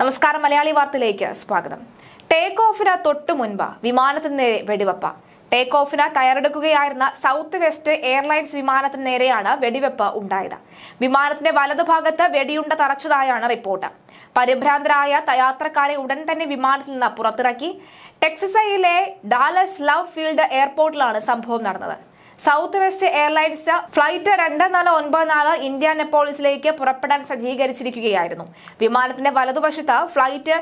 നമസ്കാരം മലയാളി വാർത്തയിലേക്ക് സ്വാഗതം ടേക്ക് ഓഫിന് തൊട്ടു മുൻപ് വിമാനത്തിന് നേരെ വെടിവെപ്പ് ടേക്ക് ഓഫിന് തയ്യാറെടുക്കുകയായിരുന്ന സൗത്ത് വെസ്റ്റ് എയർലൈൻസ് വിമാനത്തിന് നേരെയാണ് വെടിവെപ്പ് ഉണ്ടായത് വിമാനത്തിന്റെ വലതുഭാഗത്ത് വെടിയുണ്ട തറച്ചതായാണ് റിപ്പോർട്ട് പരിഭ്രാന്തരായ യാത്രക്കാരെ ഉടൻ തന്നെ വിമാനത്തിൽ നിന്ന് പുറത്തിറക്കി ടെക്സസയിലെ ഡാലസ് ലവ് ഫീൽഡ് എയർപോർട്ടിലാണ് സംഭവം നടന്നത് സൗത്ത് വെസ്റ്റ് എയർലൈൻസ് ഫ്ലൈറ്റ് രണ്ട് നാല് ഒൻപത് നാല് ഇന്ത്യ നെപ്പോളിസിലേക്ക് പുറപ്പെടാൻ സജ്ജീകരിച്ചിരിക്കുകയായിരുന്നു വിമാനത്തിന്റെ വലതുവശത്ത് ഫ്ലൈറ്റ്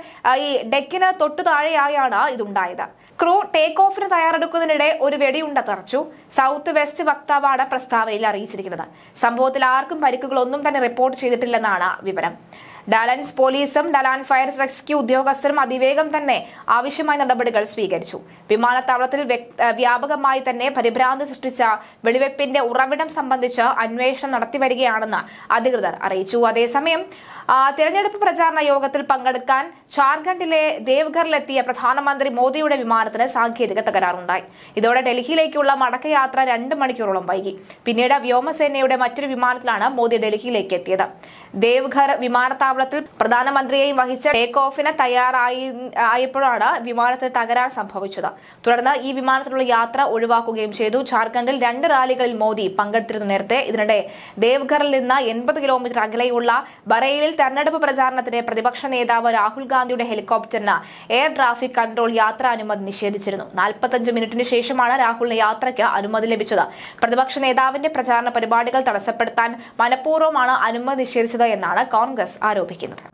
ഈ ഡെക്കിന് തൊട്ടു താഴെയായാണ് ഇതുണ്ടായത് ക്രൂ ടേക്ക് ഓഫിന് തയ്യാറെടുക്കുന്നതിനിടെ ഒരു വെടിയുണ്ട തറച്ചു സൗത്ത് വെസ്റ്റ് വക്താവാണ് പ്രസ്താവനയിൽ അറിയിച്ചിരിക്കുന്നത് സംഭവത്തിൽ ആർക്കും പരിക്കുകളൊന്നും തന്നെ റിപ്പോർട്ട് ചെയ്തിട്ടില്ലെന്നാണ് വിവരം ഡാലൻസ് പോലീസും ഡലാൻ ഫയർ റെസ്ക്യൂ ഉദ്യോഗസ്ഥരും അതിവേഗം തന്നെ ആവശ്യമായ നടപടികൾ സ്വീകരിച്ചു വിമാനത്താവളത്തിൽ വ്യാപകമായി തന്നെ പരിഭ്രാന്തി സൃഷ്ടിച്ച വെളിവെപ്പിന്റെ ഉറവിടം സംബന്ധിച്ച് അന്വേഷണം നടത്തിവരികയാണെന്ന് അധികൃതർ അറിയിച്ചു അതേസമയം തെരഞ്ഞെടുപ്പ് പ്രചാരണ യോഗത്തിൽ പങ്കെടുക്കാൻ ഝാർഖണ്ഡിലെ ദേവ്ഗറിലെത്തിയ പ്രധാനമന്ത്രി മോദിയുടെ വിമാനത്തിന് സാങ്കേതിക തകരാറുണ്ടായി ഇതോടെ ഡൽഹിയിലേക്കുള്ള മടക്കയാത്ര രണ്ട് മണിക്കൂറോളം വൈകി പിന്നീട് വ്യോമസേനയുടെ മറ്റൊരു വിമാനത്തിലാണ് മോദി ഡൽഹിയിലേക്ക് എത്തിയത് ദേവ്ഘർ വിമാനത്താവളത്തിൽ പ്രധാനമന്ത്രിയെയും വഹിച്ച ടേക്ക് ഓഫിന് തയ്യാറായി ആയപ്പോഴാണ് വിമാനത്തിൽ തകരാർ സംഭവിച്ചത് തുടർന്ന് ഈ വിമാനത്തിലുള്ള യാത്ര ഒഴിവാക്കുകയും ചെയ്തു ജാർഖണ്ഡിൽ രണ്ട് റാലികളിൽ മോദി പങ്കെടുത്തിരുന്നു നേരത്തെ ഇതിനിടെ ദേവ്ഘറിൽ നിന്ന് എൺപത് കിലോമീറ്റർ അകലെയുള്ള ബറയിലിൽ തെരഞ്ഞെടുപ്പ് പ്രചാരണത്തിന് പ്രതിപക്ഷ നേതാവ് രാഹുൽ ഗാന്ധിയുടെ ഹെലികോപ്റ്ററിന് എയർ ട്രാഫിക് കൺട്രോൾ യാത്രാനുമതി നിഷേധിച്ചിരുന്നു നാൽപ്പത്തഞ്ച് മിനിറ്റിന് ശേഷമാണ് രാഹുലിന് യാത്രയ്ക്ക് അനുമതി ലഭിച്ചത് പ്രതിപക്ഷ നേതാവിന്റെ പ്രചാരണ പരിപാടികൾ തടസ്സപ്പെടുത്താൻ മനഃപൂർവ്വമാണ് അനുമതി നിഷേധിച്ചത് എന്നാണ് കോൺഗ്രസ് ആരോപിക്കുന്നത്